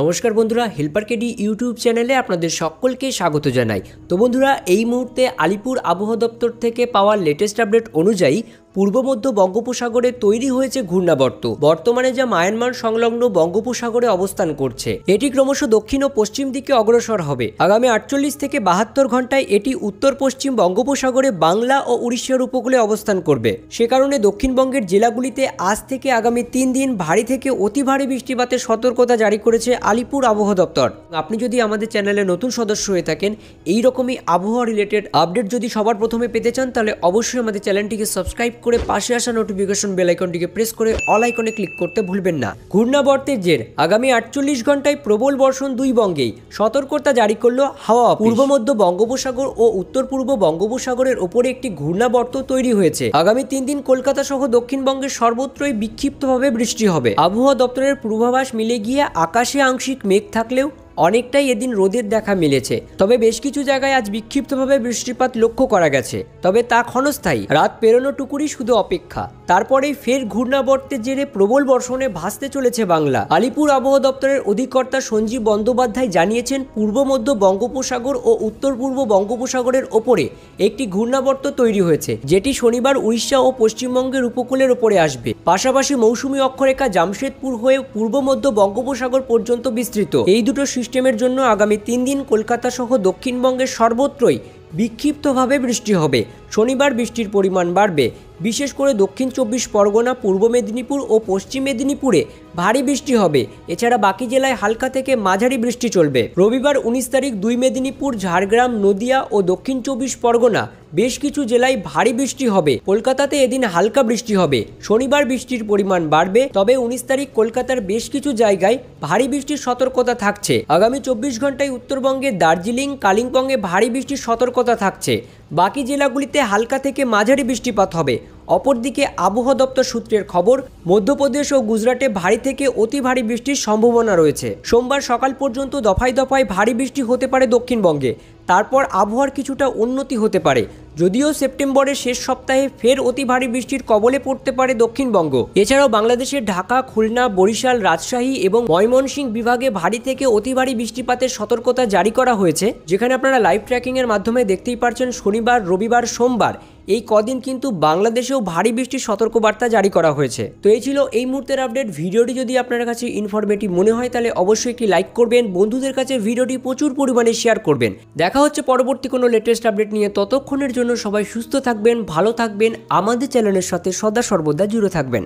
নমস্কার বন্ধুরা helper KD YouTube চ্যানেলে আপনাদের সকলকে স্বাগত জানাই তো বন্ধুরা এই মুহূর্তে আলিপুর আবহাওয়া দপ্তর থেকে পাওয়া লেটেস্ট আপডেট অনুযায়ী পূর্ব মধ্য বঙ্গোপসাগরে তৈরি হয়েছে ঘূর্ণাবর্ত বর্তমানে যা মায়ানমার সংলগ্ন বঙ্গোপসাগরে অবস্থান করছে এটি ক্রমশ দক্ষিণ ও পশ্চিম দিকে অগ্রসর হবে আগামী আটচল্লিশ থেকে বাহাত্তর ঘন্টায় এটি উত্তর পশ্চিম বঙ্গোপসাগরে বাংলা ও উড়িষ্যার উপকূলে অবস্থান করবে সে কারণে দক্ষিণবঙ্গের জেলাগুলিতে আজ থেকে আগামী তিন দিন ভারী থেকে অতি ভারী বৃষ্টিপাতের সতর্কতা জারি করেছে আলিপুর আবহাওয়া দপ্তর আপনি যদি আমাদের চ্যানেলে নতুন সদস্য হয়ে থাকেন এই রকমই আবহাওয়া রিলেটেড আপডেট যদি সবার প্রথমে পেতে চান তাহলে অবশ্যই আমাদের চ্যানেলটিকে সাবস্ক্রাইব করে পাশে আসা নোটিফিকেশন বেল আইকনটিকে প্রেস করে অল আইকনে ক্লিক করতে ভুলবেন না ঘূর্ণাবর্তের জের আগামী আটচল্লিশ ঘন্টায় প্রবল বর্ষণ দুই বঙ্গেই সতর্কতা জারি করল হাওয়া পূর্ব মধ্য বঙ্গোপসাগর ও উত্তর পূর্ব বঙ্গোপসাগরের ওপরে একটি ঘূর্ণাবর্ত তৈরি হয়েছে আগামী তিন দিন কলকাতা সহ দক্ষিণবঙ্গের সর্বত্রই বিক্ষিপ্তভাবে বৃষ্টি হবে আবহাওয়া দপ্তরের পূর্বাভাস মিলে গিয়ে আকাশে আংশিক মেঘ থাকলেও অনেকটাই এদিন রোদের দেখা মিলেছে তবে বেশ কিছু জায়গায় আজ বিক্ষিপ্তভাবে বৃষ্টিপাত লক্ষ্য করা গেছে তবে তা ক্ষণস্থায়ী রাত পেরোনো টুকুরই শুধু অপেক্ষা তারপরেই ফের ঘূর্ণাবর্তের জেরে প্রবল বর্ষণে ভাসতে চলেছে বাংলা আলিপুর আবহাওয়া দপ্তরের অধিকর্তা সঞ্জীব বন্দ্যোপাধ্যায় জানিয়েছেন পূর্ব মধ্য বঙ্গোপসাগর ও উত্তর পূর্ব বঙ্গোপসাগরের ওপরে একটি ঘূর্ণাবর্ত তৈরি হয়েছে যেটি শনিবার উড়িষ্যা ও পশ্চিমবঙ্গের উপকূলের ওপরে আসবে পাশাপাশি মৌসুমী অক্ষরেখা জামশেদপুর হয়ে পূর্ব মধ্য বঙ্গোপসাগর পর্যন্ত বিস্তৃত এই দুটো সিস্টেমের জন্য আগামী তিন দিন কলকাতা সহ দক্ষিণবঙ্গের সর্বত্রই বিক্ষিপ্তভাবে বৃষ্টি হবে শনিবার বৃষ্টির পরিমাণ বাড়বে বিশেষ করে দক্ষিণ চব্বিশ পরগনা পূর্ব মেদিনীপুর ও পশ্চিম মেদিনীপুরে ভারী বৃষ্টি হবে এছাড়া বাকি জেলায় হালকা থেকে মাঝারি বৃষ্টি চলবে রবিবার উনিশ তারিখ দুই মেদিনীপুর ঝাড়গ্রাম নদিয়া ও দক্ষিণ চব্বিশ পরগনা বেশ কিছু জেলায় ভারী বৃষ্টি হবে কলকাতাতে এদিন হালকা বৃষ্টি হবে শনিবার বৃষ্টির পরিমাণ বাড়বে তবে উনিশ তারিখ কলকাতার বেশ কিছু জায়গায় ভারী বৃষ্টির সতর্কতা থাকছে আগামী চব্বিশ ঘন্টায় উত্তরবঙ্গে দার্জিলিং কালিম্পংয়ে ভারী বৃষ্টির সতর্ক সতর্কতা থাকছে বাকি জেলাগুলিতে হালকা থেকে মাঝারি বৃষ্টিপাত হবে অপরদিকে আবহাওয়া দপ্তর সূত্রের খবর মধ্যপ্রদেশ ও গুজরাটে ভারী থেকে অতি ভারী বৃষ্টির সম্ভাবনা রয়েছে সোমবার সকাল পর্যন্ত দফায় দফায় ভারী বৃষ্টি হতে পারে দক্ষিণবঙ্গে তারপর আবহাওয়ার কিছুটা উন্নতি হতে পারে যদিও সেপ্টেম্বরের শেষ সপ্তাহে ফের অতি ভারী বৃষ্টির কবলে পড়তে পারে দক্ষিণবঙ্গ এছাড়াও বাংলাদেশের ঢাকা খুলনা বরিশাল রাজশাহী এবং ময়মনসিংহ বিভাগে ভারী থেকে অতি ভারী বৃষ্টিপাতের সতর্কতা জারি করা হয়েছে যেখানে আপনারা লাইভ ট্র্যাকিংয়ের মাধ্যমে দেখতেই পারছেন শনিবার রবিবার সোমবার এই কদিন কিন্তু বাংলাদেশেও ভারী বৃষ্টির সতর্কবার্তা জারি করা হয়েছে তো এই ছিল এই মুহূর্তের আপডেট ভিডিওটি যদি আপনার কাছে ইনফরমেটিভ মনে হয় তাহলে অবশ্যই একটি লাইক করবেন বন্ধুদের কাছে ভিডিওটি প্রচুর পরিমাণে শেয়ার করবেন দেখা হচ্ছে পরবর্তী কোনো লেটেস্ট আপডেট নিয়ে ততক্ষণের জন্য সবাই সুস্থ থাকবেন ভালো থাকবেন আমাদের চ্যানেলের সাথে সদা সর্বদা জুড়ে থাকবেন